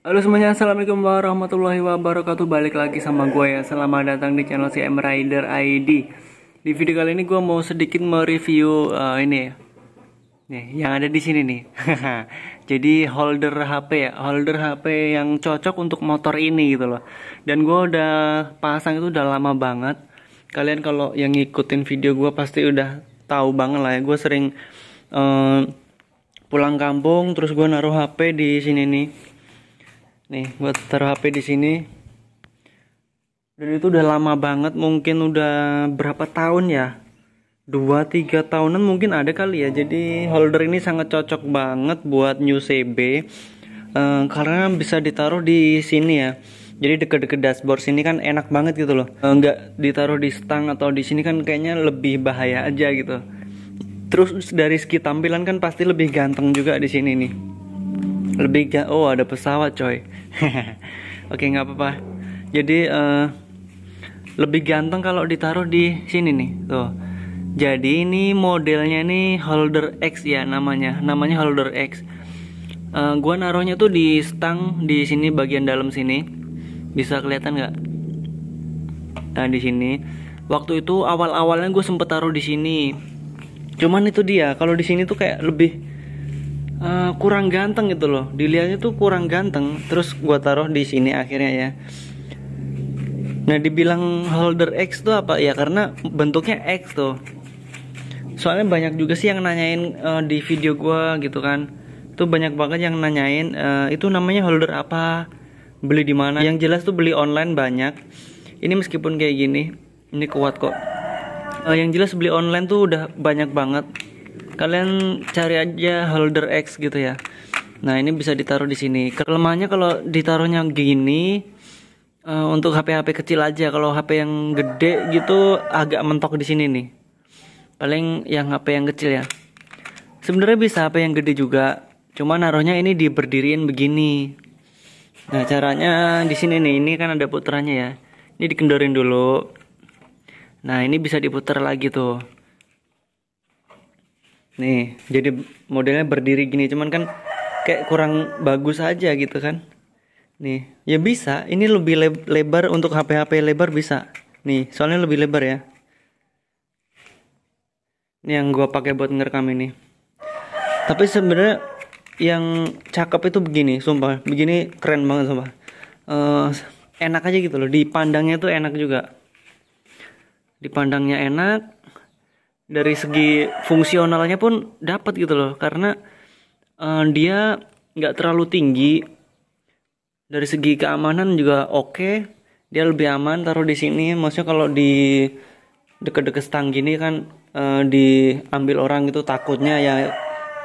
Halo semuanya, Assalamualaikum warahmatullahi wabarakatuh Balik lagi sama gue ya Selamat datang di channel CM Rider ID Di video kali ini gue mau sedikit mereview uh, ini ya Nih, yang ada di sini nih Jadi holder HP ya Holder HP yang cocok untuk motor ini gitu loh Dan gue udah pasang itu udah lama banget Kalian kalau yang ngikutin video gue pasti udah tahu banget lah ya Gue sering uh, pulang kampung terus gue naruh HP di sini nih nih buat taruh HP di sini dan itu udah lama banget mungkin udah berapa tahun ya Dua tiga tahunan mungkin ada kali ya jadi holder ini sangat cocok banget buat new CB uh, eh, karena bisa ditaruh di sini ya jadi deket-deket dashboard sini kan enak banget gitu loh uh, nggak ditaruh di stang atau di sini kan kayaknya lebih bahaya aja gitu terus dari segi tampilan kan pasti lebih ganteng juga di sini nih Hmm. lebih ga oh ada pesawat coy oke nggak apa-apa jadi uh, lebih ganteng kalau ditaruh di sini nih tuh jadi ini modelnya nih holder X ya namanya namanya holder X uh, gua naruhnya tuh di stang di sini bagian dalam sini bisa kelihatan nggak nah di sini waktu itu awal-awalnya gue sempet taruh di sini cuman itu dia kalau di sini tuh kayak lebih uh, kurang ganteng gitu loh dilihatnya tuh kurang ganteng terus gue taruh di sini akhirnya ya nah dibilang holder X tuh apa ya karena bentuknya X tuh soalnya banyak juga sih yang nanyain uh, di video gue gitu kan tuh banyak banget yang nanyain uh, itu namanya holder apa beli di mana yang jelas tuh beli online banyak ini meskipun kayak gini ini kuat kok uh, yang jelas beli online tuh udah banyak banget kalian cari aja holder X gitu ya nah ini bisa ditaruh di sini kelemahannya kalau ditaruhnya gini uh, untuk HP-HP kecil aja kalau HP yang gede gitu agak mentok di sini nih paling yang HP yang kecil ya sebenarnya bisa HP yang gede juga cuma naruhnya ini diberdiriin begini nah caranya di sini nih ini kan ada putranya ya ini dikendorin dulu nah ini bisa diputar lagi tuh nih jadi modelnya berdiri gini cuman kan kayak kurang bagus aja gitu kan nih ya bisa ini lebih lebar untuk HP-HP lebar bisa nih soalnya lebih lebar ya ini yang gue pakai buat ngerekam ini tapi sebenarnya yang cakep itu begini sumpah begini keren banget sumpah uh, enak aja gitu loh dipandangnya tuh enak juga dipandangnya enak dari segi fungsionalnya pun dapat gitu loh karena uh, dia nggak terlalu tinggi dari segi keamanan juga oke okay. dia lebih aman taruh di sini maksudnya kalau di deket-deket stang gini kan uh, diambil orang gitu takutnya ya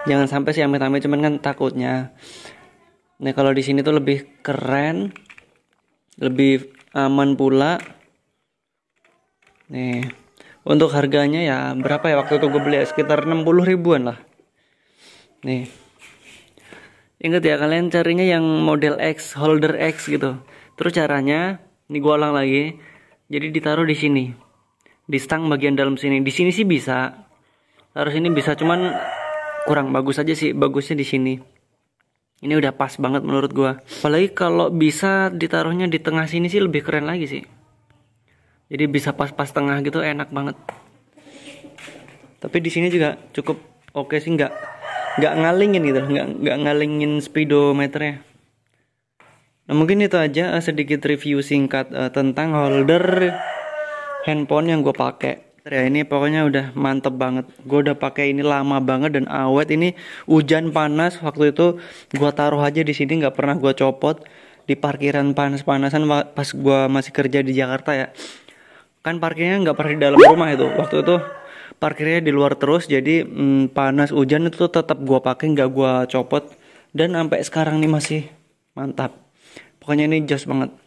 jangan sampai sih amit-amit cuman kan takutnya nah kalau di sini tuh lebih keren lebih aman pula nih untuk harganya ya berapa ya waktu itu gue beli ya? sekitar 60 ribuan lah nih ingat ya kalian carinya yang model X holder X gitu terus caranya ini gue ulang lagi jadi ditaruh di sini di stang bagian dalam sini di sini sih bisa Harus ini bisa cuman kurang bagus aja sih bagusnya di sini ini udah pas banget menurut gua apalagi kalau bisa ditaruhnya di tengah sini sih lebih keren lagi sih jadi bisa pas-pas tengah gitu enak banget tapi di sini juga cukup oke sih nggak nggak ngalingin gitu nggak nggak ngalingin speedometernya nah mungkin itu aja eh, sedikit review singkat uh, tentang holder handphone yang gue pakai ya ini pokoknya udah mantep banget gue udah pakai ini lama banget dan awet ini hujan panas waktu itu gue taruh aja di sini nggak pernah gue copot di parkiran panas-panasan pas gue masih kerja di Jakarta ya kan parkirnya nggak parkir di dalam rumah itu waktu itu parkirnya di luar terus jadi hmm, panas hujan itu tetap gua pakai nggak gua copot dan sampai sekarang nih masih mantap pokoknya ini jos banget